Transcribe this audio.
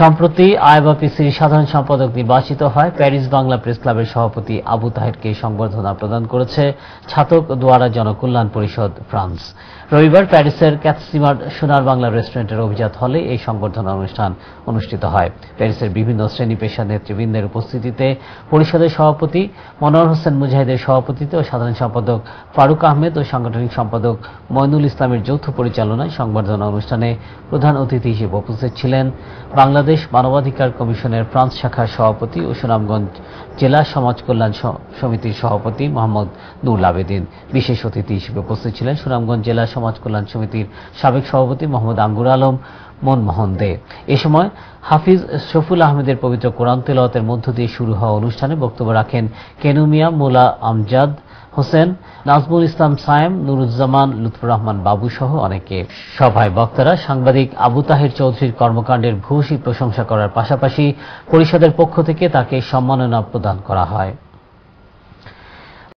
সম্প্রতি আইবাপিসির সাধারণ সম্পাদক নির্বাচিত হয় প্যারিস বাংলা প্রেস ক্লাবের সভাপতি আবু তাহেরকে সংবর্ধনা প্রদান করেছে ছাতক দোয়ারা জনকল্যাণ পরিষদ ফ্রান্স রবিবার প্যারিসের ক্যাথসিমার সোনার বাংলা রেস্টুরেন্টের অভিজাত হলে এই সংবর্ধনা অনুষ্ঠান অনুষ্ঠিত হয় প্যারিসের বিভিন্ন শ্রেণী পেশা নেতৃবৃন্দের উপস্থিতিতে পরিষদের সভাপতি মনোয়ার হোসেন মুজাহিদের সভাপতিত্বে ও সাধারণ সম্পাদক ফারুক আহমেদ ও সাংগঠনিক সম্পাদক ময়নুল ইসলামের যৌথ পরিচালনায় সংবর্ধনা অনুষ্ঠানে প্রধান অতিথি হিসেবে উপস্থিত ছিলেন বাংলাদেশ বাংলাদেশ মানবাধিকার কমিশনের ফ্রান্স শাখার সভাপতি ও সুনামগঞ্জ জেলা সমাজ কল্যাণ সমিতির সভাপতি মোহাম্মদ নুরুল আবেদিন বিশেষ অতিথি হিসেবে উপস্থিত ছিলেন সুনামগঞ্জ জেলা সমাজ কল্যাণ সমিতির সাবেক সভাপতি মোহাম্মদ আঙ্গুর আলম মনমোহন দে এ সময় হাফিজ শফুল আহমেদের পবিত্র কোরআন তেলাওয়াতের মধ্য দিয়ে শুরু হওয়া অনুষ্ঠানে বক্তব্য রাখেন কেনুমিয়া মোলা আমজাদ হোসেন নাজমুল ইসলাম সায়েম নুরুজ্জামান লুৎফুর রহমান বাবু সহ অনেকে সভায় বক্তারা সাংবাদিক আবু তাহের চৌধুরীর কর্মকাণ্ডের ভূয়সী প্রশংসা করার পাশাপাশি পরিষদের পক্ষ থেকে তাকে সম্মাননা প্রদান করা হয়